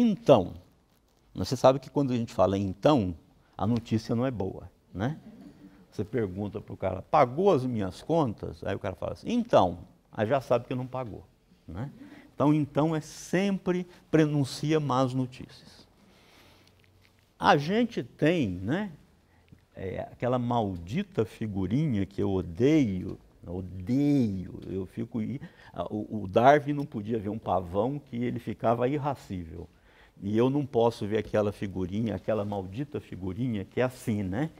Então, você sabe que quando a gente fala então, a notícia não é boa, né? Você pergunta para o cara, pagou as minhas contas? Aí o cara fala assim, então, aí já sabe que não pagou, né? Então, então é sempre prenuncia más notícias. A gente tem, né, é, aquela maldita figurinha que eu odeio, odeio, eu fico... O Darwin não podia ver um pavão que ele ficava irracível. E eu não posso ver aquela figurinha, aquela maldita figurinha que é assim, né?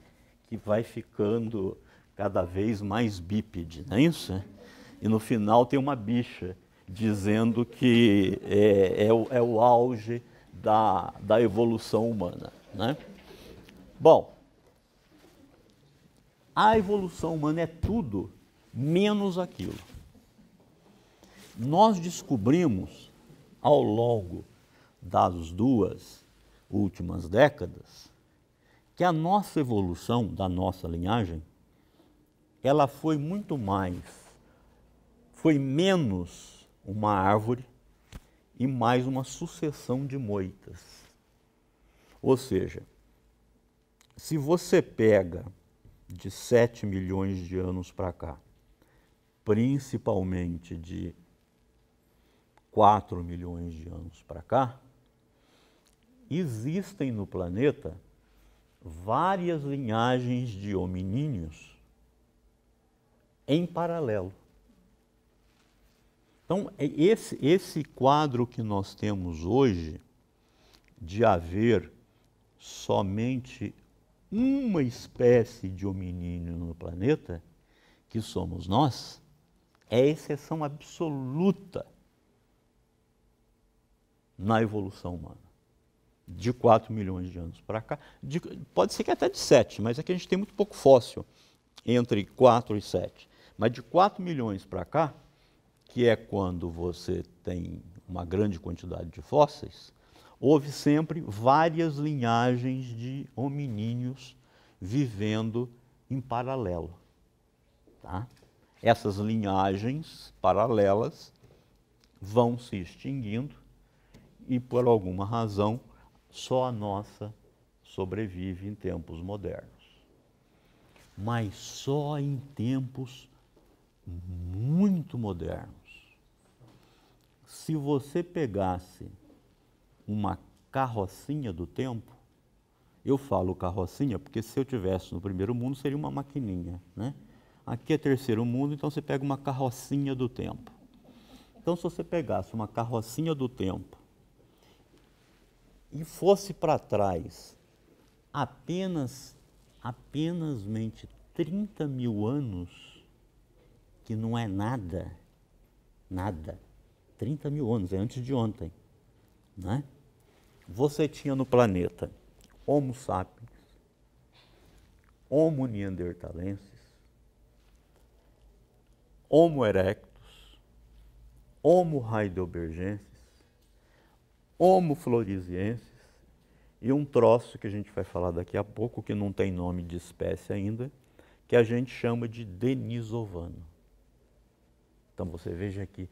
Que vai ficando cada vez mais bípede, não é isso? E no final tem uma bicha dizendo que é, é, o, é o auge da, da evolução humana, né? Bom, a evolução humana é tudo menos aquilo. Nós descobrimos ao longo das duas últimas décadas que a nossa evolução da nossa linhagem ela foi muito mais foi menos uma árvore e mais uma sucessão de moitas. Ou seja, se você pega de 7 milhões de anos para cá, principalmente de 4 milhões de anos para cá, existem no planeta várias linhagens de hominíneos em paralelo. Então, é esse, esse quadro que nós temos hoje, de haver somente uma espécie de hominíneo no planeta, que somos nós, é exceção absoluta na evolução humana de 4 milhões de anos para cá, de, pode ser que até de 7, mas é que a gente tem muito pouco fóssil entre 4 e 7. Mas de 4 milhões para cá, que é quando você tem uma grande quantidade de fósseis, houve sempre várias linhagens de hominíneos vivendo em paralelo. Tá? Essas linhagens paralelas vão se extinguindo e, por alguma razão, só a nossa sobrevive em tempos modernos. Mas só em tempos muito modernos. Se você pegasse uma carrocinha do tempo, eu falo carrocinha porque se eu tivesse no primeiro mundo seria uma maquininha, né? Aqui é terceiro mundo, então você pega uma carrocinha do tempo. Então se você pegasse uma carrocinha do tempo e fosse para trás apenas, apenas mente 30 mil anos, que não é nada, nada, 30 mil anos, é antes de ontem, né? Você tinha no planeta Homo sapiens, Homo neandertalensis, Homo erectus, Homo heidelbergensis, Homo floresiensis e um troço que a gente vai falar daqui a pouco, que não tem nome de espécie ainda, que a gente chama de denisovano. Então você veja que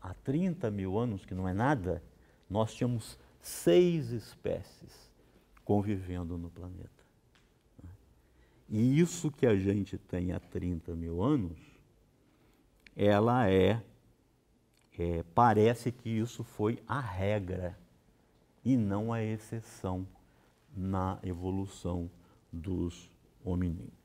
há 30 mil anos, que não é nada, nós tínhamos seis espécies convivendo no planeta. E isso que a gente tem há 30 mil anos, ela é é, parece que isso foi a regra e não a exceção na evolução dos hominídeos.